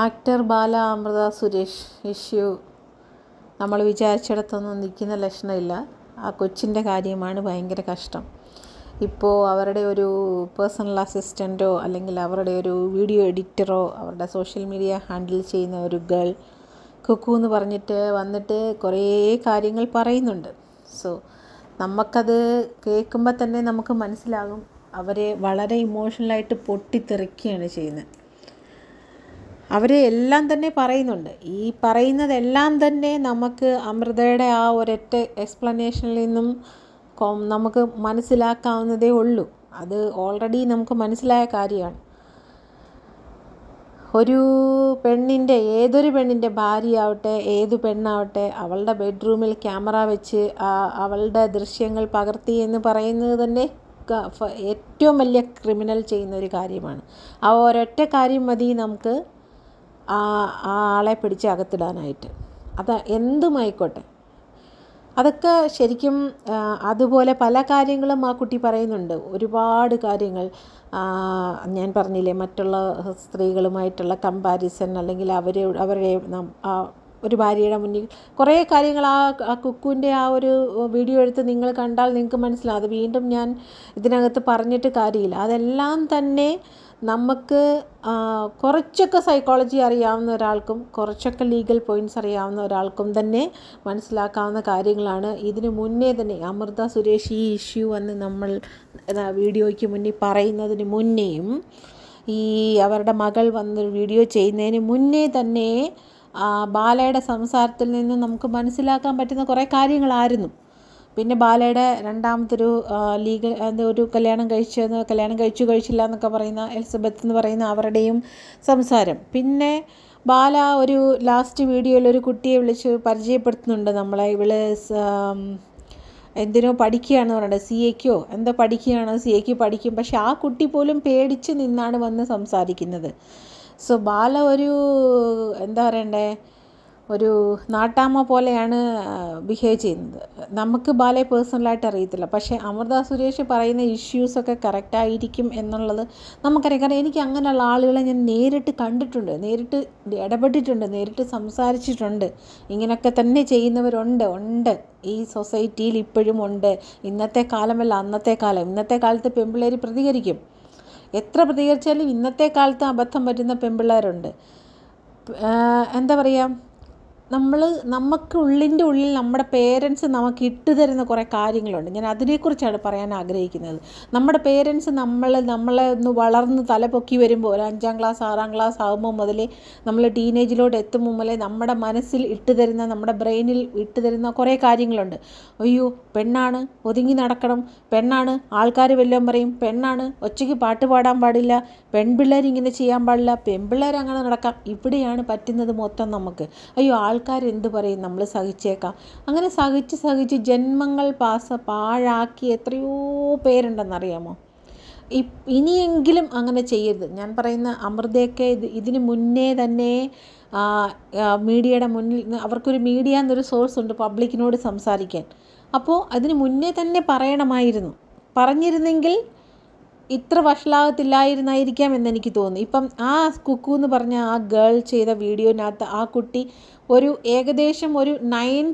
actor Bala Amrutha Suresh issue നമ്മൾ വിചാരിച്ചിടത്തൊന്നും നിൽക്കുന്ന ലക്ഷണമില്ല ആ കൊച്ചിൻ്റെ കാര്യമാണ് ഭയങ്കര കഷ്ടം ഇപ്പോൾ അവരുടെ ഒരു പേഴ്സണൽ അസിസ്റ്റൻറ്റോ അല്ലെങ്കിൽ അവരുടെ ഒരു വീഡിയോ എഡിറ്ററോ അവരുടെ സോഷ്യൽ മീഡിയ ഹാൻഡിൽ ചെയ്യുന്ന ഒരു ഗേൾ കുക്കു എന്ന് പറഞ്ഞിട്ട് വന്നിട്ട് കുറേ കാര്യങ്ങൾ പറയുന്നുണ്ട് സോ നമുക്കത് കേൾക്കുമ്പോൾ തന്നെ നമുക്ക് മനസ്സിലാകും അവരെ വളരെ ഇമോഷണലായിട്ട് പൊട്ടിത്തെറിക്കുകയാണ് ചെയ്യുന്നത് അവരെ എല്ലാം തന്നെ പറയുന്നുണ്ട് ഈ പറയുന്നതെല്ലാം തന്നെ നമുക്ക് അമൃതയുടെ ആ ഒരൊറ്റ എക്സ്പ്ലനേഷനിൽ നിന്നും നമുക്ക് മനസ്സിലാക്കാവുന്നതേ ഉള്ളൂ അത് ഓൾറെഡി നമുക്ക് മനസ്സിലായ കാര്യമാണ് ഒരു പെണ്ണിൻ്റെ ഏതൊരു പെണ്ണിൻ്റെ ഭാര്യയാവട്ടെ ഏതു പെണ്ണാവട്ടെ അവളുടെ ബെഡ്റൂമിൽ ക്യാമറ വെച്ച് അവളുടെ ദൃശ്യങ്ങൾ പകർത്തി എന്ന് പറയുന്നത് തന്നെ ഏറ്റവും വലിയ ക്രിമിനൽ ചെയ്യുന്ന ഒരു കാര്യമാണ് ആ ഒരൊറ്റ കാര്യം മതി നമുക്ക് ആ ആ ആളെ പിടിച്ച് അകത്തിടാനായിട്ട് അത് എന്തുമായിക്കോട്ടെ അതൊക്കെ ശരിക്കും അതുപോലെ പല കാര്യങ്ങളും ആ കുട്ടി പറയുന്നുണ്ട് ഒരുപാട് കാര്യങ്ങൾ ഞാൻ പറഞ്ഞില്ലേ മറ്റുള്ള സ്ത്രീകളുമായിട്ടുള്ള കമ്പാരിസൺ അല്ലെങ്കിൽ അവരെ അവരുടെ ഒരു ഭാര്യയുടെ മുന്നിൽ കുറേ കാര്യങ്ങൾ ആ കുക്കുവിൻ്റെ ആ ഒരു വീഡിയോ എടുത്ത് നിങ്ങൾ കണ്ടാൽ നിങ്ങൾക്ക് മനസ്സിലാവും അത് വീണ്ടും ഞാൻ ഇതിനകത്ത് പറഞ്ഞിട്ട് കാര്യമില്ല അതെല്ലാം തന്നെ നമുക്ക് കുറച്ചൊക്കെ സൈക്കോളജി അറിയാവുന്ന ഒരാൾക്കും കുറച്ചൊക്കെ ലീഗൽ പോയിൻറ്റ്സ് അറിയാവുന്ന ഒരാൾക്കും തന്നെ മനസ്സിലാക്കാവുന്ന കാര്യങ്ങളാണ് ഇതിന് മുന്നേ തന്നെ അമൃത സുരേഷ് ഈ ഇഷ്യൂ എന്ന് നമ്മൾ വീഡിയോയ്ക്ക് മുന്നിൽ പറയുന്നതിന് മുന്നേയും ഈ അവരുടെ മകൾ വന്ന് വീഡിയോ ചെയ്യുന്നതിന് മുന്നേ തന്നെ ബാലയുടെ സംസാരത്തിൽ നിന്ന് നമുക്ക് മനസ്സിലാക്കാൻ പറ്റുന്ന കുറേ കാര്യങ്ങളായിരുന്നു പിന്നെ ബാലയുടെ രണ്ടാമത്തൊരു ലീഗൽ അത് ഒരു കല്യാണം കഴിച്ചെന്ന് കല്യാണം കഴിച്ചു കഴിച്ചില്ല എന്നൊക്കെ പറയുന്ന എലിസബത്ത് എന്ന് പറയുന്ന അവരുടെയും സംസാരം പിന്നെ ബാല ഒരു ലാസ്റ്റ് വീഡിയോയിൽ ഒരു കുട്ടിയെ വിളിച്ച് പരിചയപ്പെടുത്തുന്നുണ്ട് നമ്മളെ ഇവള് എന്തിനോ പഠിക്കുകയാണെന്ന് പറയുന്നത് സി എക്കോ എന്തോ പഠിക്കുകയാണ് സി എക്ക് പഠിക്കും പക്ഷെ ആ കുട്ടി പോലും പേടിച്ച് നിന്നാണ് വന്ന് സംസാരിക്കുന്നത് സോ ബാല ഒരു എന്താ പറയണ്ടേ ഒരു നാട്ടാമ്മ പോലെയാണ് ബിഹേവ് ചെയ്യുന്നത് നമുക്ക് ബാലയെ പേഴ്സണലായിട്ട് അറിയത്തില്ല പക്ഷേ അമൃത സുരേഷ് പറയുന്ന ഇഷ്യൂസൊക്കെ കറക്റ്റായിരിക്കും എന്നുള്ളത് നമുക്കറിയാം കാരണം എനിക്ക് അങ്ങനെയുള്ള ആളുകളെ ഞാൻ നേരിട്ട് കണ്ടിട്ടുണ്ട് നേരിട്ട് ഇടപെട്ടിട്ടുണ്ട് നേരിട്ട് സംസാരിച്ചിട്ടുണ്ട് ഇങ്ങനെയൊക്കെ തന്നെ ചെയ്യുന്നവരുണ്ട് ഉണ്ട് ഈ സൊസൈറ്റിയിൽ ഇപ്പോഴും ഉണ്ട് ഇന്നത്തെ കാലമല്ല അന്നത്തെ കാലം ഇന്നത്തെ കാലത്ത് പെമ്പിള്ളേർ പ്രതികരിക്കും എത്ര പ്രതികരിച്ചാലും ഇന്നത്തെ കാലത്ത് അബദ്ധം പറ്റുന്ന പെമ്പിള്ളേരുണ്ട് എന്താ പറയുക നമ്മൾ നമുക്ക് ഉള്ളിൻ്റെ ഉള്ളിൽ നമ്മുടെ പേരൻസ് നമുക്ക് ഇട്ടുതരുന്ന തരുന്ന കുറേ കാര്യങ്ങളുണ്ട് ഞാൻ അതിനെക്കുറിച്ചാണ് പറയാൻ ആഗ്രഹിക്കുന്നത് നമ്മുടെ പേരൻസ് നമ്മൾ നമ്മളെ ഒന്ന് വളർന്ന് തലപൊക്കി വരുമ്പോൾ ഒരു അഞ്ചാം ക്ലാസ് ആറാം ക്ലാസ് ആകുമ്പോൾ മുതലേ നമ്മൾ ടീനേജിലോട്ട് എത്തുമ്പോൾ മുതലേ നമ്മുടെ മനസ്സിൽ ഇട്ടുതരുന്ന തരുന്ന നമ്മുടെ ബ്രെയിനിൽ ഇട്ടുതരുന്ന തരുന്ന കുറേ കാര്യങ്ങളുണ്ട് അയ്യോ പെണ്ണാണ് ഒതുങ്ങി നടക്കണം പെണ്ണാണ് ആൾക്കാർ വല്ലതും പറയും പെണ്ണാണ് ഒച്ചയ്ക്ക് പാട്ട് പാടാൻ പാടില്ല പെൺപിള്ളേർ ഇങ്ങനെ ചെയ്യാൻ പാടില്ല പെൺപിള്ളേർ അങ്ങനെ നടക്കാം ഇവിടെയാണ് പറ്റുന്നത് മൊത്തം നമുക്ക് അയ്യോ ആൾ ആൾക്കാരെന്ത് പറയും നമ്മൾ സഹിച്ചേക്കാം അങ്ങനെ സഹിച്ച് സഹിച്ച് ജന്മങ്ങൾ പാസ പാഴാക്കി എത്രയോ പേരുണ്ടെന്നറിയാമോ ഇനിയെങ്കിലും അങ്ങനെ ചെയ്യരുത് ഞാൻ പറയുന്ന അമൃതയൊക്കെ ഇത് ഇതിന് മുന്നേ തന്നെ മീഡിയയുടെ മുന്നിൽ അവർക്കൊരു മീഡിയ എന്നൊരു സോഴ്സ് ഉണ്ട് പബ്ലിക്കിനോട് സംസാരിക്കാൻ അപ്പോൾ അതിന് മുന്നേ തന്നെ പറയണമായിരുന്നു പറഞ്ഞിരുന്നെങ്കിൽ ഇത്ര വഷളാകത്തില്ലായിരുന്നായിരിക്കാം എന്നെനിക്ക് തോന്നുന്നു ഇപ്പം ആ കുക്കു എന്ന് പറഞ്ഞ ആ ഗേൾ ചെയ്ത വീഡിയോനകത്ത് ആ കുട്ടി ഒരു ഏകദേശം ഒരു നയൻ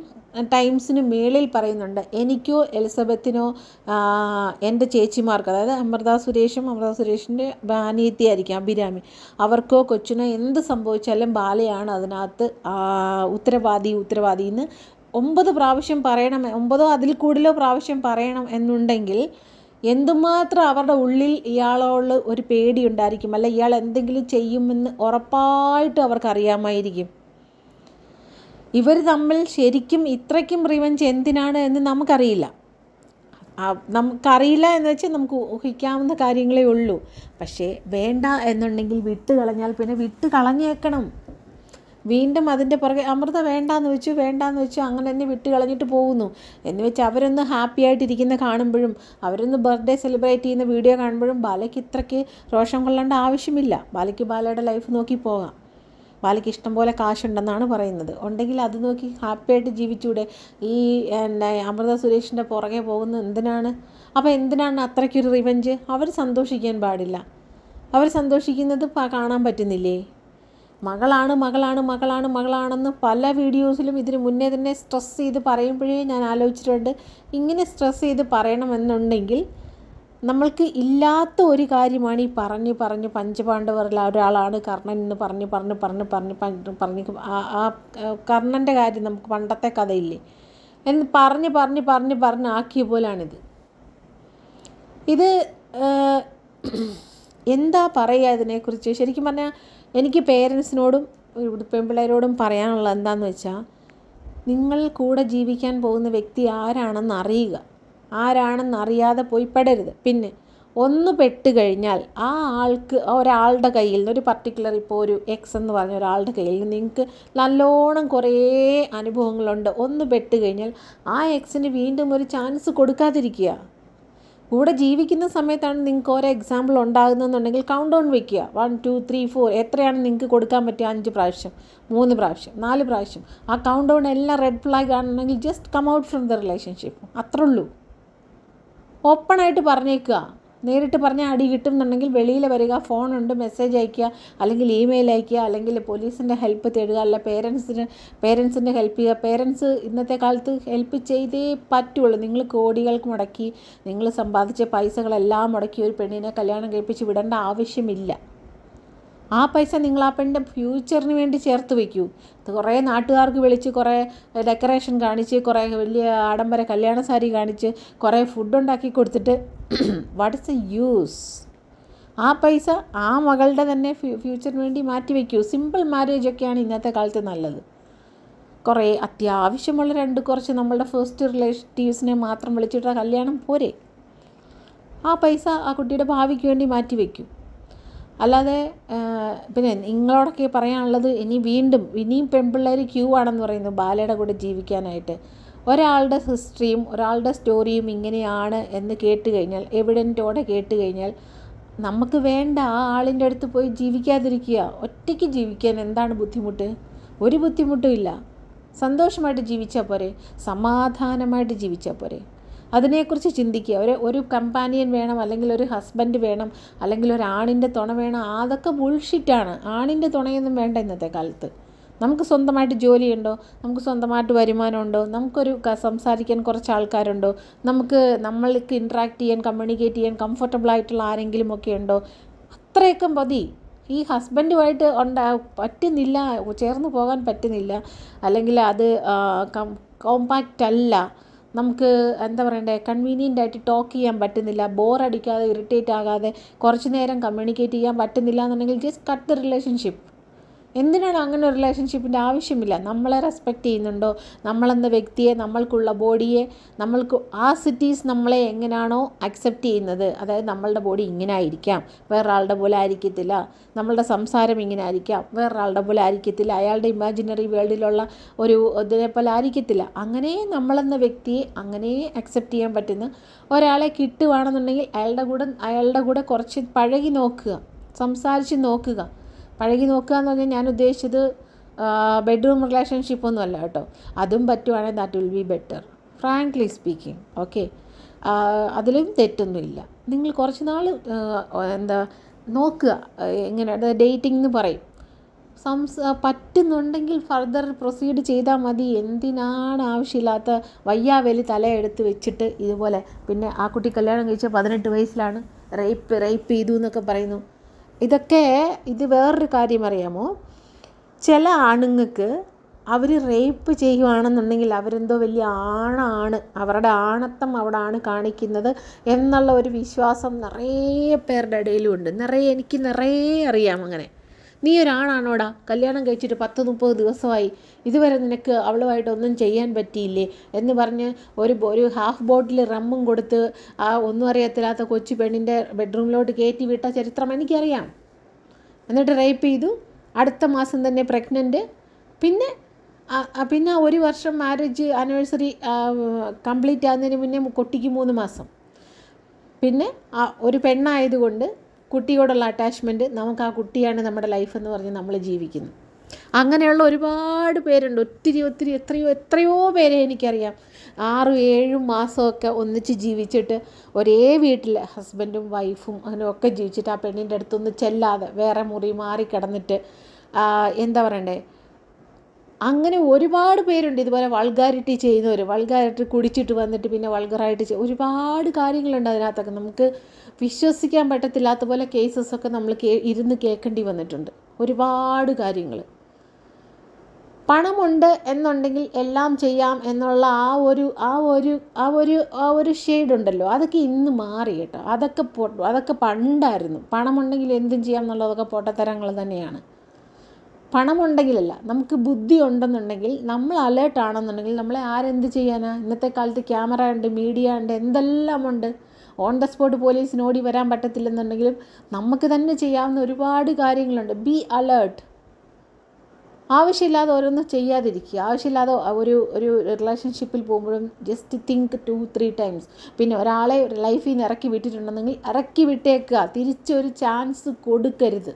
ടൈംസിന് മേളിൽ പറയുന്നുണ്ട് എനിക്കോ എലിസബത്തിനോ എൻ്റെ ചേച്ചിമാർക്ക് അതായത് അമൃത സുരേഷും അമൃത സുരേഷിൻ്റെ ആയിരിക്കും അഭിരാമി അവർക്കോ കൊച്ചിനോ എന്ത് സംഭവിച്ചാലും ബാലയാണ് അതിനകത്ത് ഉത്തരവാദി ഉത്തരവാദി എന്ന് ഒമ്പത് പ്രാവശ്യം പറയണം ഒമ്പതോ അതിൽ കൂടുതലോ പ്രാവശ്യം പറയണം എന്നുണ്ടെങ്കിൽ എന്തുമാത്രം അവരുടെ ഉള്ളിൽ ഇയാളോട് ഒരു പേടിയുണ്ടായിരിക്കും അല്ല ഇയാൾ എന്തെങ്കിലും ചെയ്യുമെന്ന് ഉറപ്പായിട്ട് അവർക്കറിയാമായിരിക്കും ഇവർ തമ്മിൽ ശരിക്കും ഇത്രയ്ക്കും റിവഞ്ച് എന്തിനാണ് എന്ന് നമുക്കറിയില്ല നമുക്കറിയില്ല എന്ന് വെച്ചാൽ നമുക്ക് ഊഹിക്കാവുന്ന കാര്യങ്ങളേ ഉള്ളൂ പക്ഷേ വേണ്ട എന്നുണ്ടെങ്കിൽ വിട്ട് കളഞ്ഞാൽ പിന്നെ വിട്ട് കളഞ്ഞേക്കണം വീണ്ടും അതിൻ്റെ പുറകെ അമൃത വേണ്ടാന്ന് വെച്ചു വേണ്ടാന്ന് വെച്ചു അങ്ങനെ തന്നെ വിട്ട് കളഞ്ഞിട്ട് പോകുന്നു എന്ന് വെച്ച് അവരൊന്ന് ഹാപ്പി ആയിട്ടിരിക്കുന്ന കാണുമ്പോഴും അവരൊന്ന് ബർത്ത്ഡേ സെലിബ്രേറ്റ് ചെയ്യുന്ന വീഡിയോ കാണുമ്പോഴും ബാലയ്ക്ക് ഇത്രയ്ക്ക് രോഷം കൊള്ളേണ്ട ആവശ്യമില്ല ബാലയ്ക്ക് ബാലയുടെ ലൈഫ് നോക്കി പോകാം ബാലയ്ക്ക് ഇഷ്ടം പോലെ കാശുണ്ടെന്നാണ് പറയുന്നത് ഉണ്ടെങ്കിൽ അത് നോക്കി ഹാപ്പിയായിട്ട് ജീവിച്ചൂടെ ഈ എന്നെ അമൃത സുരേഷിൻ്റെ പുറകെ പോകുന്നത് എന്തിനാണ് അപ്പോൾ എന്തിനാണ് അത്രയ്ക്കൊരു റിവഞ്ച് അവർ സന്തോഷിക്കാൻ പാടില്ല അവർ സന്തോഷിക്കുന്നത് കാണാൻ പറ്റുന്നില്ലേ മകളാണ് മകളാണ് മകളാണ് മകളാണെന്ന് പല വീഡിയോസിലും ഇതിന് മുന്നേ തന്നെ സ്ട്രെസ് ചെയ്ത് പറയുമ്പോഴേ ഞാൻ ആലോചിച്ചിട്ടുണ്ട് ഇങ്ങനെ സ്ട്രെസ് ചെയ്ത് പറയണമെന്നുണ്ടെങ്കിൽ നമ്മൾക്ക് ഇല്ലാത്ത ഒരു കാര്യമാണ് ഈ പറഞ്ഞ് പറഞ്ഞ് പഞ്ചപാണ്ഡവരിൽ ഒരാളാണ് കർണൻ എന്ന് പറഞ്ഞ് പറഞ്ഞ് പറഞ്ഞ് പറഞ്ഞ് പറഞ്ഞ് ആ കർണൻ്റെ കാര്യം നമുക്ക് പണ്ടത്തെ കഥയില്ലേ എന്ന് പറഞ്ഞ് പറഞ്ഞ് പറഞ്ഞ് പറഞ്ഞ് ആക്കിയ പോലാണിത് ഇത് എന്താ പറയുക ഇതിനെക്കുറിച്ച് ശരിക്കും പറഞ്ഞാൽ എനിക്ക് പേരൻസിനോടും പെൺപിള്ളേരോടും പറയാനുള്ളത് എന്താണെന്ന് വെച്ചാൽ നിങ്ങൾ കൂടെ ജീവിക്കാൻ പോകുന്ന വ്യക്തി ആരാണെന്ന് അറിയുക ആരാണെന്ന് അറിയാതെ പോയി പെടരുത് പിന്നെ ഒന്ന് പെട്ട് കഴിഞ്ഞാൽ ആ ആൾക്ക് ഒരാളുടെ കയ്യിൽ നിന്ന് ഒരു പർട്ടിക്കുലർ ഇപ്പോൾ ഒരു എക്സ് എന്ന് പറഞ്ഞ ഒരാളുടെ കയ്യിൽ നിന്ന് നിങ്ങൾക്ക് നല്ലോണം കുറേ അനുഭവങ്ങളുണ്ട് ഒന്ന് പെട്ട് കഴിഞ്ഞാൽ ആ എക്സിന് വീണ്ടും ഒരു ചാൻസ് കൊടുക്കാതിരിക്കുക കൂടെ ജീവിക്കുന്ന സമയത്താണ് നിങ്ങൾക്ക് ഓരോ എക്സാമ്പിൾ ഉണ്ടാകുന്നതെന്നുണ്ടെങ്കിൽ കൗണ്ട് ഡൗൺ വെക്കുക വൺ ടു ത്രീ ഫോർ എത്രയാണ് നിങ്ങൾക്ക് കൊടുക്കാൻ പറ്റുക അഞ്ച് പ്രാവശ്യം മൂന്ന് പ്രാവശ്യം നാല് പ്രാവശ്യം ആ കൗണ്ട് ഡൗൺ എല്ലാം റെഡ് ഫ്ലാഗ് ആണെന്നുണ്ടെങ്കിൽ just come out from the relationship അത്രേ ഉള്ളൂ ഓപ്പണായിട്ട് പറഞ്ഞേക്കുക നേരിട്ട് പറഞ്ഞാൽ അടി കിട്ടുന്നുണ്ടെങ്കിൽ വെളിയിൽ വരിക ഫോണുണ്ട് മെസ്സേജ് അയക്കുക അല്ലെങ്കിൽ ഇമെയിൽ അയക്കുക അല്ലെങ്കിൽ പോലീസിൻ്റെ ഹെൽപ്പ് തേടുക അല്ല പേരൻസിന് പേരൻസിൻ്റെ ഹെൽപ്പ് ചെയ്യുക പേരൻസ് ഇന്നത്തെ കാലത്ത് ഹെൽപ്പ് ചെയ്തേ പറ്റുള്ളൂ നിങ്ങൾ കോടികൾക്ക് മുടക്കി നിങ്ങൾ സമ്പാദിച്ച പൈസകളെല്ലാം മുടക്കി ഒരു പെണ്ണിനെ കല്യാണം കഴിപ്പിച്ച് വിടേണ്ട ആവശ്യമില്ല ആ പൈസ നിങ്ങൾ ആ പെണ്ണിൻ്റെ ഫ്യൂച്ചറിന് വേണ്ടി ചേർത്ത് വയ്ക്കൂ കുറേ നാട്ടുകാർക്ക് വിളിച്ച് കുറേ ഡെക്കറേഷൻ കാണിച്ച് കുറേ വലിയ ആഡംബര കല്യാണ സാരി കാണിച്ച് കുറേ ഫുഡ് ഉണ്ടാക്കി കൊടുത്തിട്ട് വാട്ട് ഇസ് ദ യൂസ് ആ പൈസ ആ മകളുടെ തന്നെ ഫ്യൂച്ചറിന് വേണ്ടി മാറ്റി വയ്ക്കൂ സിമ്പിൾ മാരേജ് ഒക്കെയാണ് ഇന്നത്തെ കാലത്ത് നല്ലത് കുറേ അത്യാവശ്യമുള്ള രണ്ട് കുറച്ച് നമ്മളുടെ ഫസ്റ്റ് റിലേറ്റീവ്സിനെ മാത്രം വിളിച്ചിട്ട് കല്യാണം പോരെ ആ പൈസ ആ കുട്ടിയുടെ ഭാവിക്ക് വേണ്ടി മാറ്റി വയ്ക്കും അല്ലാതെ പിന്നെ നിങ്ങളോടൊക്കെ പറയാനുള്ളത് ഇനി വീണ്ടും ഇനിയും പെൺപിള്ളേർ ക്യൂ ആണെന്ന് പറയുന്നു ബാലയുടെ കൂടെ ജീവിക്കാനായിട്ട് ഒരാളുടെ ഹിസ്റ്ററിയും ഒരാളുടെ സ്റ്റോറിയും ഇങ്ങനെയാണ് എന്ന് കേട്ട് കഴിഞ്ഞാൽ എവിഡൻറ്റോടെ കേട്ട് കഴിഞ്ഞാൽ നമുക്ക് വേണ്ട ആ ആളിൻ്റെ അടുത്ത് പോയി ജീവിക്കാതിരിക്കുക ഒറ്റയ്ക്ക് ജീവിക്കാൻ എന്താണ് ബുദ്ധിമുട്ട് ഒരു ബുദ്ധിമുട്ടും ഇല്ല സന്തോഷമായിട്ട് ജീവിച്ചാൽ പോരെ സമാധാനമായിട്ട് ജീവിച്ചാൽ പോരെ അതിനെക്കുറിച്ച് ചിന്തിക്കുക ഒരു ഒരു കമ്പാനിയൻ വേണം അല്ലെങ്കിൽ ഒരു ഹസ്ബൻഡ് വേണം അല്ലെങ്കിൽ ഒരു ആണിൻ്റെ തുണ വേണം അതൊക്കെ ബുൾഷിറ്റാണ് ആണിൻ്റെ തുണയൊന്നും വേണ്ട ഇന്നത്തെ കാലത്ത് നമുക്ക് സ്വന്തമായിട്ട് ജോലിയുണ്ടോ നമുക്ക് സ്വന്തമായിട്ട് വരുമാനമുണ്ടോ നമുക്കൊരു സംസാരിക്കാൻ കുറച്ച് ആൾക്കാരുണ്ടോ നമുക്ക് നമ്മൾക്ക് ഇൻട്രാക്ട് ചെയ്യാൻ കമ്മ്യൂണിക്കേറ്റ് ചെയ്യാൻ കംഫർട്ടബിൾ ആയിട്ടുള്ള ആരെങ്കിലും ഒക്കെ ഉണ്ടോ അത്രയൊക്കെ മതി ഈ ഹസ്ബൻഡുമായിട്ട് ഉണ്ടാ പറ്റുന്നില്ല ചേർന്ന് പോകാൻ പറ്റുന്നില്ല അല്ലെങ്കിൽ അത് കോമ്പാക്റ്റ് അല്ല നമുക്ക് എന്താ പറയണ്ടേ കൺവീനിയൻ്റ് ആയിട്ട് ടോക്ക് ചെയ്യാൻ പറ്റുന്നില്ല ബോറടിക്കാതെ ഇറിറ്റേറ്റ് ആകാതെ കുറച്ച് നേരം കമ്മ്യൂണിക്കേറ്റ് ചെയ്യാൻ പറ്റുന്നില്ല എന്നുണ്ടെങ്കിൽ ജസ്റ്റ് കട്ട് ദ റിലേഷൻഷിപ്പ് എന്തിനാണ് അങ്ങനെ ഒരു റിലേഷൻഷിപ്പിൻ്റെ ആവശ്യമില്ല നമ്മളെ റെസ്പെക്റ്റ് ചെയ്യുന്നുണ്ടോ നമ്മളെന്ന വ്യക്തിയെ നമ്മൾക്കുള്ള ബോഡിയെ നമ്മൾക്ക് ആ സിറ്റീസ് നമ്മളെ എങ്ങനെയാണോ അക്സെപ്റ്റ് ചെയ്യുന്നത് അതായത് നമ്മളുടെ ബോഡി ഇങ്ങനെ ആയിരിക്കാം വേറൊരാളുടെ പോലെ ആയിരിക്കത്തില്ല നമ്മളുടെ സംസാരം ഇങ്ങനെ ആയിരിക്കാം വേറൊരാളുടെ പോലെ ആയിരിക്കത്തില്ല അയാളുടെ ഇമാജിനറി വേൾഡിലുള്ള ഒരു ഇതിനെപ്പോലെ ആയിരിക്കത്തില്ല അങ്ങനെ നമ്മളെന്ന വ്യക്തിയെ അങ്ങനെ അക്സെപ്റ്റ് ചെയ്യാൻ പറ്റുന്ന ഒരാളെ കിട്ടുവാണെന്നുണ്ടെങ്കിൽ അയാളുടെ കൂടെ അയാളുടെ കൂടെ കുറച്ച് പഴകി നോക്കുക സംസാരിച്ച് നോക്കുക പഴകി നോക്കുക എന്ന് പറഞ്ഞാൽ ഞാൻ ഉദ്ദേശിച്ചത് ബെഡ്റൂം റിലേഷൻഷിപ്പ് ഒന്നും അല്ല കേട്ടോ അതും പറ്റുവാണെങ്കിൽ that will be better frankly speaking okay അതിലും തെറ്റൊന്നുമില്ല നിങ്ങൾ കുറച്ച് നാൾ എന്താ നോക്കുക എങ്ങനെ ഡേറ്റിംഗ് എന്ന് പറയും സംസ പറ്റുന്നുണ്ടെങ്കിൽ ഫർദർ പ്രൊസീഡ് ചെയ്താൽ മതി എന്തിനാണ് ആവശ്യമില്ലാത്ത വയ്യാവേലി തലയെടുത്ത് വെച്ചിട്ട് ഇതുപോലെ പിന്നെ ആ കുട്ടി കല്യാണം കഴിച്ച പതിനെട്ട് വയസ്സിലാണ് റേപ്പ് റേപ്പ് ചെയ്തു എന്നൊക്കെ പറയുന്നു ഇതൊക്കെ ഇത് വേറൊരു കാര്യം അറിയാമോ ചില ആണുങ്ങൾക്ക് അവർ റേപ്പ് ചെയ്യുവാണെന്നുണ്ടെങ്കിൽ അവരെന്തോ വലിയ ആണാണ് അവരുടെ ആണത്വം അവിടാണ് കാണിക്കുന്നത് എന്നുള്ള ഒരു വിശ്വാസം നിറയെ പേരുടെ ഉണ്ട് നിറയെ എനിക്ക് നിറയെ അറിയാം അങ്ങനെ നീ ഒരാണാണോടാ കല്യാണം കഴിച്ചിട്ട് പത്ത് മുപ്പത് ദിവസമായി ഇതുവരെ നിനക്ക് അവളുമായിട്ടൊന്നും ചെയ്യാൻ പറ്റിയില്ലേ എന്ന് പറഞ്ഞ് ഒരു ഒരു ഹാഫ് ബോട്ടിൽ റമ്മും കൊടുത്ത് ആ ഒന്നും അറിയത്തില്ലാത്ത കൊച്ചു പെണ്ണിൻ്റെ ബെഡ്റൂമിലോട്ട് കയറ്റി വിട്ട ചരിത്രം എനിക്കറിയാം എന്നിട്ട് റേപ്പ് ചെയ്തു അടുത്ത മാസം തന്നെ പ്രഗ്നൻ്റ് പിന്നെ പിന്നെ ഒരു വർഷം മാരേജ് ആനിവേഴ്സറി കംപ്ലീറ്റ് ആകുന്നതിന് മുന്നേ കുട്ടിക്ക് മൂന്ന് മാസം പിന്നെ ഒരു പെണ്ണായതുകൊണ്ട് കുട്ടിയോടുള്ള അറ്റാച്ച്മെൻറ്റ് നമുക്ക് ആ കുട്ടിയാണ് നമ്മുടെ ലൈഫ് എന്ന് പറഞ്ഞ് നമ്മൾ ജീവിക്കുന്നു അങ്ങനെയുള്ള ഒരുപാട് പേരുണ്ട് ഒത്തിരി ഒത്തിരി എത്രയോ എത്രയോ പേരെ എനിക്കറിയാം ആറും ഏഴും മാസമൊക്കെ ഒന്നിച്ച് ജീവിച്ചിട്ട് ഒരേ വീട്ടിൽ ഹസ്ബൻഡും വൈഫും അങ്ങനെ ഒക്കെ ജീവിച്ചിട്ട് ആ പെണ്ണിൻ്റെ അടുത്തൊന്ന് ചെല്ലാതെ വേറെ മുറി മാറി കിടന്നിട്ട് എന്താ പറയണ്ടേ അങ്ങനെ ഒരുപാട് പേരുണ്ട് ഇതുപോലെ വൾഗാരിറ്റി ചെയ്യുന്നവർ വൾഗാരിറ്റി കുടിച്ചിട്ട് വന്നിട്ട് പിന്നെ വൾഗറായിട്ട് ഒരുപാട് കാര്യങ്ങളുണ്ട് അതിനകത്തൊക്കെ നമുക്ക് വിശ്വസിക്കാൻ പറ്റത്തില്ലാത്ത പോലെ കേസസൊക്കെ നമ്മൾ കേ ഇരുന്ന് കേൾക്കേണ്ടി വന്നിട്ടുണ്ട് ഒരുപാട് കാര്യങ്ങൾ പണമുണ്ട് എന്നുണ്ടെങ്കിൽ എല്ലാം ചെയ്യാം എന്നുള്ള ആ ഒരു ആ ഒരു ആ ഒരു ആ ഒരു ഷെയ്ഡ് ഉണ്ടല്ലോ അതൊക്കെ ഇന്ന് മാറി കേട്ടോ അതൊക്കെ പോ അതൊക്കെ പണ്ടായിരുന്നു പണമുണ്ടെങ്കിൽ എന്തും ചെയ്യാം എന്നുള്ളതൊക്കെ പോട്ടത്തരങ്ങൾ തന്നെയാണ് പണമുണ്ടെങ്കിലല്ല നമുക്ക് ബുദ്ധി ഉണ്ടെന്നുണ്ടെങ്കിൽ നമ്മൾ അലേർട്ട് ആണെന്നുണ്ടെങ്കിൽ നമ്മളെ ആരെന്ത് ചെയ്യാനാണ് ഇന്നത്തെ കാലത്ത് ക്യാമറ ഉണ്ട് മീഡിയ ഉണ്ട് എന്തെല്ലാം ഉണ്ട് ഓൺ ദ സ്പോട്ട് പോലീസിന് ഓടി വരാൻ പറ്റത്തില്ലെന്നുണ്ടെങ്കിലും നമുക്ക് തന്നെ ചെയ്യാവുന്ന ഒരുപാട് കാര്യങ്ങളുണ്ട് ബി അലേർട്ട് ആവശ്യമില്ലാതെ ഓരോന്നും ചെയ്യാതിരിക്കുക ആവശ്യമില്ലാതെ ഒരു ഒരു റിലേഷൻഷിപ്പിൽ പോകുമ്പോഴും just think two three times പിന്നെ ഒരാളെ ലൈഫിൽ നിന്ന് ഇറക്കി വിട്ടിട്ടുണ്ടെന്നെങ്കിൽ ഇറക്കി വിട്ടേക്കുക തിരിച്ചൊരു ചാൻസ് കൊടുക്കരുത്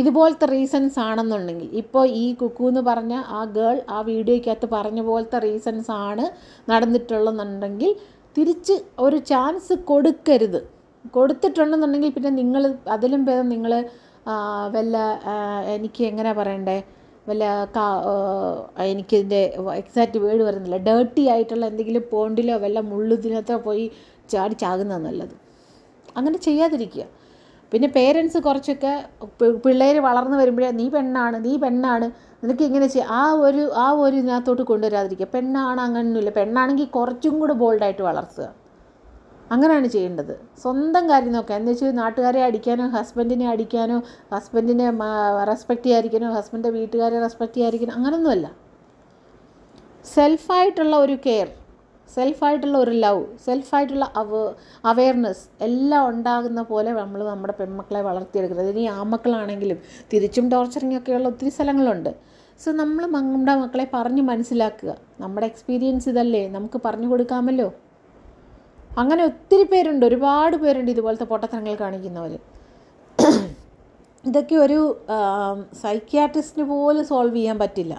ഇതുപോലത്തെ റീസൺസ് ആണെന്നുണ്ടെങ്കിൽ ഇപ്പോൾ ഈ കുക്കു എന്ന് പറഞ്ഞ ആ ഗേൾ ആ വീഡിയോയ്ക്കകത്ത് പറഞ്ഞ പോലത്തെ റീസൺസ് ആണ് നടന്നിട്ടുള്ളതെന്നുണ്ടെങ്കിൽ തിരിച്ച് ഒരു ചാൻസ് കൊടുക്കരുത് കൊടുത്തിട്ടുണ്ടെന്നുണ്ടെങ്കിൽ പിന്നെ നിങ്ങൾ അതിലും ഭേദം നിങ്ങൾ വല്ല എനിക്ക് എങ്ങനെ പറയണ്ടേ വല്ല കാ എനിക്കിതിൻ്റെ എക്സാക്റ്റ് വേർഡ് വരുന്നില്ല ഡേർട്ടി ആയിട്ടുള്ള എന്തെങ്കിലും പോണ്ടിലോ വല്ല മുള്ളുതിനകത്തോ പോയി ചാടി ചാകുന്നതാണ് നല്ലത് അങ്ങനെ ചെയ്യാതിരിക്കുക പിന്നെ പേരൻസ് കുറച്ചൊക്കെ പിള്ളേർ വളർന്നു വരുമ്പോഴേ നീ പെണ്ണാണ് നീ പെണ്ണാണ് നിനക്ക് ഇങ്ങനെ ചെയ്യാം ആ ഒരു ആ ഒരു ഇതിനകത്തോട്ട് കൊണ്ടുവരാതിരിക്കുക പെണ്ണാണ് അങ്ങനെയൊന്നുമില്ല പെണ്ണാണെങ്കിൽ കുറച്ചും കൂടെ ബോൾഡായിട്ട് വളർത്തുക അങ്ങനെയാണ് ചെയ്യേണ്ടത് സ്വന്തം കാര്യം നോക്കുക എന്ന് വെച്ചാൽ നാട്ടുകാരെ അടിക്കാനോ ഹസ്ബൻഡിനെ അടിക്കാനോ ഹസ്ബൻഡിനെ റെസ്പെക്റ്റ് ചെയ്യാതിരിക്കാനോ ഹസ്ബൻഡിൻ്റെ വീട്ടുകാരെ റെസ്പെക്റ്റ് ചെയ്യാതിരിക്കാനോ അങ്ങനെയൊന്നുമല്ല സെൽഫായിട്ടുള്ള ഒരു കെയർ സെൽഫായിട്ടുള്ള ഒരു ലവ് സെൽഫായിട്ടുള്ള അവ അവെയർനെസ് എല്ലാം ഉണ്ടാകുന്ന പോലെ നമ്മൾ നമ്മുടെ പെൺമക്കളെ വളർത്തിയെടുക്കുന്നത് ഇനി ആമക്കളാണെങ്കിലും തിരിച്ചും ടോർച്ചറിങ് ഒക്കെയുള്ള ഒത്തിരി സ്ഥലങ്ങളുണ്ട് സോ നമ്മൾ നമ്മുടെ മക്കളെ പറഞ്ഞ് മനസ്സിലാക്കുക നമ്മുടെ എക്സ്പീരിയൻസ് ഇതല്ലേ നമുക്ക് പറഞ്ഞു കൊടുക്കാമല്ലോ അങ്ങനെ ഒത്തിരി പേരുണ്ട് ഒരുപാട് പേരുണ്ട് ഇതുപോലത്തെ പൊട്ടത്തരങ്ങൾ കാണിക്കുന്നവർ ഇതൊക്കെ ഒരു സൈക്യാട്രിസ്റ്റിന് പോലും സോൾവ് ചെയ്യാൻ പറ്റില്ല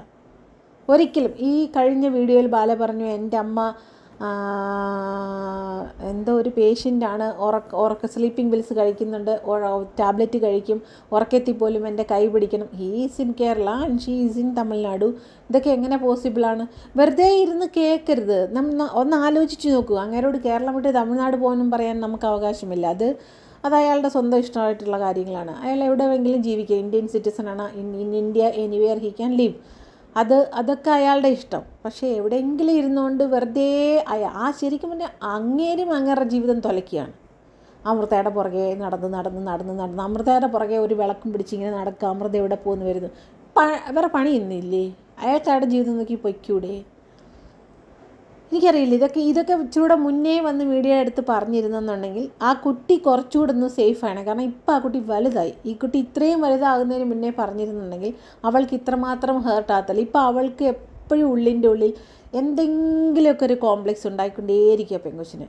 ഒരിക്കലും ഈ കഴിഞ്ഞ വീഡിയോയിൽ ബാല പറഞ്ഞു എൻ്റെ അമ്മ എന്തോ ഒരു പേഷ്യൻ്റാണ് ഉറക്ക ഉറക്ക സ്ലീപ്പിംഗ് പിൽസ് കഴിക്കുന്നുണ്ട് ടാബ്ലറ്റ് കഴിക്കും ഉറക്കത്തിൽ പോലും എൻ്റെ കൈ പിടിക്കണം is in Kerala and she is in Tamil Nadu ഇതൊക്കെ എങ്ങനെ പോസിബിളാണ് വെറുതെ ഇരുന്ന് കേൾക്കരുത് നമ്മ ഒന്ന് ആലോചിച്ച് നോക്കൂ അങ്ങേരോട് കേരളം വിട്ട് തമിഴ്നാട് പോകാനും പറയാൻ നമുക്ക് അവകാശമില്ല അത് അത് അയാളുടെ സ്വന്തം ഇഷ്ടമായിട്ടുള്ള കാര്യങ്ങളാണ് അയാൾ എവിടെയെങ്കിലും ജീവിക്കുക ഇന്ത്യൻ സിറ്റിസൺ ആണ് in in India anywhere he can live അത് അതൊക്കെ അയാളുടെ ഇഷ്ടം പക്ഷേ എവിടെയെങ്കിലും ഇരുന്നുകൊണ്ട് വെറുതെ ആ ശരിക്കും പിന്നെ അങ്ങേരും അങ്ങേരുടെ ജീവിതം തുലയ്ക്കുകയാണ് അമൃതയുടെ പുറകെ നടന്ന് നടന്ന് നടന്ന് നടന്ന് അമൃതയുടെ പുറകെ ഒരു വിളക്കും പിടിച്ചിങ്ങനെ നടക്കുക അമൃത എവിടെ പോകുന്നു വരുന്നു വേറെ പണിയൊന്നുമില്ലേ അയാൾക്ക് അയാളുടെ ജീവിതം നോക്കി പൊയ്ക്കൂടെ എനിക്കറിയില്ല ഇതൊക്കെ ഇതൊക്കെ ഇച്ചിരൂടെ മുന്നേ വന്ന് മീഡിയ എടുത്ത് പറഞ്ഞിരുന്നെന്നുണ്ടെങ്കിൽ ആ കുട്ടി കുറച്ചുകൂടെ ഒന്ന് സേഫാണ് കാരണം ഇപ്പം ആ കുട്ടി വലുതായി ഈ കുട്ടി ഇത്രയും വലുതാകുന്നതിന് മുന്നേ പറഞ്ഞിരുന്നുണ്ടെങ്കിൽ അവൾക്ക് ഇത്രമാത്രം ഹേർട്ടാകത്തില്ല ഇപ്പം അവൾക്ക് എപ്പോഴും ഉള്ളിൻ്റെ ഉള്ളിൽ എന്തെങ്കിലുമൊക്കെ ഒരു കോംപ്ലക്സ് ഉണ്ടായിക്കൊണ്ടേയിരിക്കുക പെങ്കൊച്ചിന്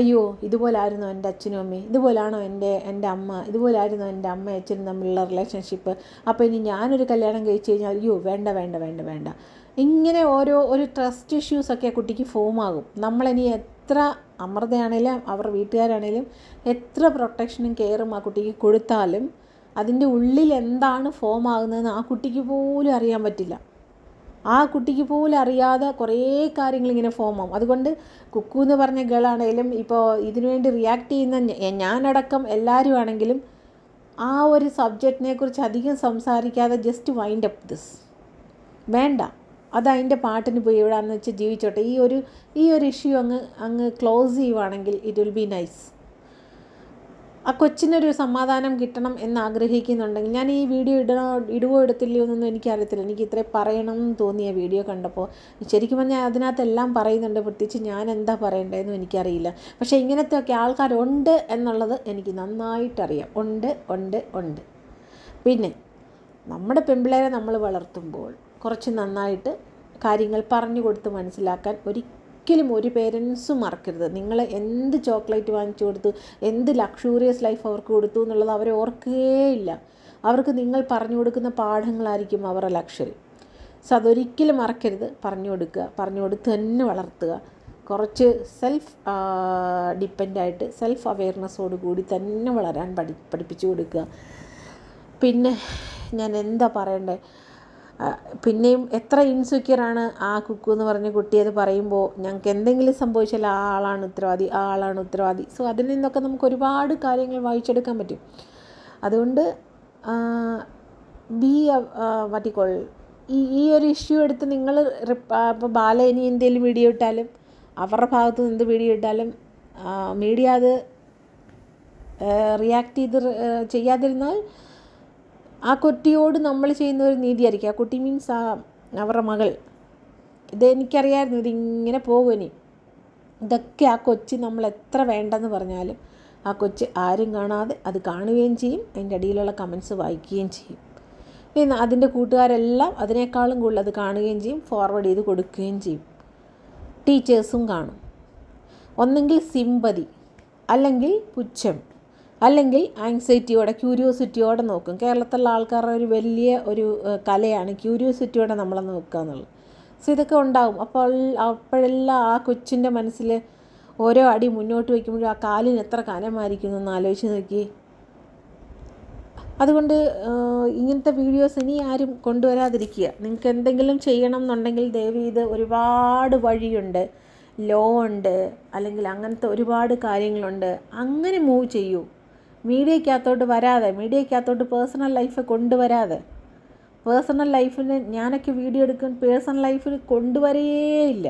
അയ്യോ ഇതുപോലായിരുന്നു എൻ്റെ അച്ഛനും അമ്മയും ഇതുപോലാണോ എൻ്റെ എൻ്റെ അമ്മ ഇതുപോലായിരുന്നു എൻ്റെ അമ്മ അച്ഛനും തമ്മിലുള്ള റിലേഷൻഷിപ്പ് അപ്പോൾ ഇനി ഞാനൊരു കല്യാണം കഴിച്ച് കഴിഞ്ഞാൽ അയ്യോ വേണ്ട വേണ്ട വേണ്ട വേണ്ട ഇങ്ങനെ ഓരോ ഒരു ട്രസ്റ്റ് ഇഷ്യൂസൊക്കെ കുട്ടിക്ക് ഫോം ആകും നമ്മളിനി എത്ര അമൃതയാണേലും അവർ വീട്ടുകാരാണേലും എത്ര പ്രൊട്ടക്ഷനും കെയറും ആ കുട്ടിക്ക് കൊടുത്താലും അതിൻ്റെ ഉള്ളിൽ എന്താണ് ഫോം ആകുന്നതെന്ന് ആ കുട്ടിക്ക് പോലും അറിയാൻ പറ്റില്ല ആ കുട്ടിക്ക് പോലും അറിയാതെ കുറേ കാര്യങ്ങൾ ഇങ്ങനെ ഫോം ആവും അതുകൊണ്ട് കുക്കു എന്ന് പറഞ്ഞ ഗേളാണേലും ഇപ്പോൾ ഇതിനുവേണ്ടി റിയാക്ട് ചെയ്യുന്ന ഞാനടക്കം എല്ലാവരും ആണെങ്കിലും ആ ഒരു സബ്ജക്റ്റിനെ കുറിച്ച് അധികം സംസാരിക്കാതെ ജസ്റ്റ് വൈൻഡ് അപ്പ് ദിസ് വേണ്ട അതതിൻ്റെ പാട്ടിന് പോയി എവിടാന്ന് വെച്ച് ജീവിച്ചോട്ടെ ഈ ഒരു ഈ ഒരു ഇഷ്യൂ അങ്ങ് അങ്ങ് ക്ലോസ് ചെയ്യുവാണെങ്കിൽ ഇറ്റ് വിൽ ബി നൈസ് ആ കൊച്ചിനൊരു സമാധാനം കിട്ടണം എന്ന് ആഗ്രഹിക്കുന്നുണ്ടെങ്കിൽ ഞാൻ ഈ വീഡിയോ ഇടണോ ഇടുവോ എടുത്തില്ലയോ എന്നൊന്നും എനിക്കറിയത്തില്ല എനിക്ക് ഇത്രയും പറയണം എന്ന് തോന്നിയ വീഡിയോ കണ്ടപ്പോൾ ശരിക്കും പറഞ്ഞാൽ അതിനകത്തെല്ലാം പറയുന്നുണ്ട് പ്രത്യേകിച്ച് ഞാൻ എന്താ പറയണ്ടതെന്നും എനിക്കറിയില്ല പക്ഷേ ഇങ്ങനത്തെയൊക്കെ ആൾക്കാരുണ്ട് എന്നുള്ളത് എനിക്ക് നന്നായിട്ടറിയാം ഉണ്ട് ഉണ്ട് ഉണ്ട് പിന്നെ നമ്മുടെ പെമ്പിളേരെ നമ്മൾ വളർത്തുമ്പോൾ കുറച്ച് നന്നായിട്ട് കാര്യങ്ങൾ പറഞ്ഞു കൊടുത്ത് മനസ്സിലാക്കാൻ ഒരിക്കലും ഒരു പേരൻസും മറക്കരുത് നിങ്ങൾ എന്ത് ചോക്ലേറ്റ് വാങ്ങിച്ചു കൊടുത്തു എന്ത് ലക്ഷൂറിയസ് ലൈഫ് അവർക്ക് കൊടുത്തു എന്നുള്ളത് അവർ ഓർക്കുകയില്ല അവർക്ക് നിങ്ങൾ പറഞ്ഞു കൊടുക്കുന്ന പാഠങ്ങളായിരിക്കും അവരുടെ ലക്ഷ്യം സോ അതൊരിക്കലും മറക്കരുത് പറഞ്ഞു കൊടുക്കുക പറഞ്ഞു കൊടുത്ത് തന്നെ വളർത്തുക കുറച്ച് സെൽഫ് ഡിപ്പെൻ്റായിട്ട് സെൽഫ് അവെയർനെസ്സോട് കൂടി തന്നെ വളരാൻ പഠി പഠിപ്പിച്ചു കൊടുക്കുക പിന്നെ ഞാൻ എന്താ പറയണ്ടേ പിന്നെയും എത്ര ഇൻസെക്യൂറാണ് ആ കുക്കു എന്ന് പറഞ്ഞ കുട്ടി അത് പറയുമ്പോൾ ഞങ്ങൾക്ക് എന്തെങ്കിലും സംഭവിച്ചാൽ ആ ആളാണ് ഉത്തരവാദി ആ ആളാണ് ഉത്തരവാദി സോ അതിൽ നിന്നൊക്കെ നമുക്ക് ഒരുപാട് കാര്യങ്ങൾ വായിച്ചെടുക്കാൻ പറ്റും അതുകൊണ്ട് ബി മറ്റിക്കോൾ ഈ ഈ ഒരു ഇഷ്യൂ എടുത്ത് നിങ്ങൾ ഇപ്പോൾ ബാല ഇനി എന്തെങ്കിലും വീഡിയോ ഇട്ടാലും അവരുടെ ഭാഗത്ത് നിന്ന് എന്ത് വീഡിയോ ഇട്ടാലും മീഡിയ അത് റിയാക്ട് ചെയ്ത് ചെയ്യാതിരുന്നാൽ ആ കുട്ടിയോട് നമ്മൾ ചെയ്യുന്ന ഒരു ആയിരിക്കും ആ കുട്ടി മീൻസ് ആ അവരുടെ മകൾ ഇത് എനിക്കറിയാമായിരുന്നു ഇതിങ്ങനെ പോകും ഇനി ഇതൊക്കെ ആ കൊച്ചി നമ്മൾ എത്ര വേണ്ടെന്ന് പറഞ്ഞാലും ആ കൊച്ച് ആരും കാണാതെ അത് കാണുകയും ചെയ്യും അതിൻ്റെ അടിയിലുള്ള കമൻസ് വായിക്കുകയും ചെയ്യും പിന്നെ അതിൻ്റെ കൂട്ടുകാരെല്ലാം അതിനേക്കാളും കൂടുതൽ അത് കാണുകയും ചെയ്യും ഫോർവേഡ് ചെയ്ത് കൊടുക്കുകയും ചെയ്യും ടീച്ചേഴ്സും കാണും ഒന്നെങ്കിൽ സിമ്പതി അല്ലെങ്കിൽ പുച്ഛം അല്ലെങ്കിൽ ആങ്സൈറ്റിയോടെ ക്യൂരിയോസിറ്റിയോടെ നോക്കും കേരളത്തിലുള്ള ആൾക്കാരുടെ ഒരു വലിയ ഒരു കലയാണ് ക്യൂരിയോസിറ്റിയോടെ നമ്മളെ നോക്കുക എന്നുള്ളത് സോ ഇതൊക്കെ ഉണ്ടാവും അപ്പോൾ അപ്പോഴെല്ലാം ആ കൊച്ചിൻ്റെ മനസ്സിൽ ഓരോ അടി മുന്നോട്ട് വയ്ക്കുമ്പോഴും ആ കാലിന് എത്ര കനമായിരിക്കുന്നു എന്ന് ആലോചിച്ച് നോക്കി അതുകൊണ്ട് ഇങ്ങനത്തെ വീഡിയോസ് ഇനി ആരും കൊണ്ടുവരാതിരിക്കുക നിങ്ങൾക്ക് എന്തെങ്കിലും ചെയ്യണം എന്നുണ്ടെങ്കിൽ ദയവ് ഇത് ഒരുപാട് വഴിയുണ്ട് ലോ ഉണ്ട് അല്ലെങ്കിൽ അങ്ങനത്തെ ഒരുപാട് കാര്യങ്ങളുണ്ട് അങ്ങനെ മൂവ് ചെയ്യൂ മീഡിയക്കകത്തോട്ട് വരാതെ മീഡിയക്കകത്തോട്ട് പേഴ്സണൽ ലൈഫ് കൊണ്ടുവരാതെ പേഴ്സണൽ ലൈഫിന് ഞാനൊക്കെ വീഡിയോ എടുക്കും പേഴ്സണൽ ലൈഫിൽ കൊണ്ടുവരേയില്ല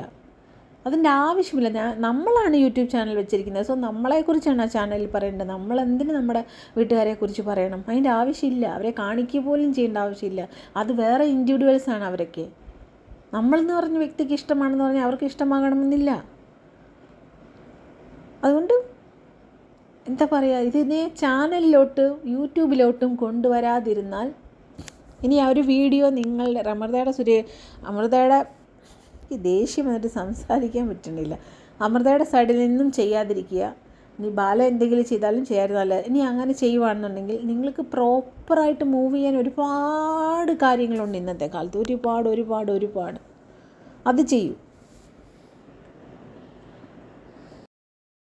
അതിൻ്റെ ആവശ്യമില്ല ഞാൻ നമ്മളാണ് യൂട്യൂബ് ചാനൽ വെച്ചിരിക്കുന്നത് സോ നമ്മളെക്കുറിച്ചാണ് ആ ചാനലിൽ പറയേണ്ടത് നമ്മൾ എന്തിന് നമ്മുടെ വീട്ടുകാരെക്കുറിച്ച് പറയണം അതിൻ്റെ ആവശ്യമില്ല അവരെ കാണിക്കുക പോലും ചെയ്യേണ്ട ആവശ്യമില്ല അത് വേറെ ഇൻഡിവിജ്വൽസാണ് അവരൊക്കെ നമ്മളെന്ന് പറഞ്ഞ വ്യക്തിക്ക് ഇഷ്ടമാണെന്ന് പറഞ്ഞാൽ അവർക്ക് ഇഷ്ടമാകണമെന്നില്ല അതുകൊണ്ട് എന്താ പറയുക ഇതിനെ ചാനലിലോട്ട് യൂട്യൂബിലോട്ടും കൊണ്ടുവരാതിരുന്നാൽ ഇനി ആ ഒരു വീഡിയോ നിങ്ങളുടെ അമൃതയുടെ സുരേ അമൃതയുടെ ഈ ദേഷ്യം എന്നിട്ട് സംസാരിക്കാൻ പറ്റണില്ല അമൃതയുടെ സൈഡിൽ നിന്നും ചെയ്യാതിരിക്കുക ഇനി ബാല എന്തെങ്കിലും ചെയ്താലും ചെയ്യാറുന്നല്ല ഇനി അങ്ങനെ ചെയ്യുവാണെന്നുണ്ടെങ്കിൽ നിങ്ങൾക്ക് പ്രോപ്പറായിട്ട് മൂവ് ചെയ്യാൻ ഒരുപാട് കാര്യങ്ങളുണ്ട് ഇന്നത്തെ കാലത്ത് ഒരുപാട് ഒരുപാട് ഒരുപാട് അത് ചെയ്യൂ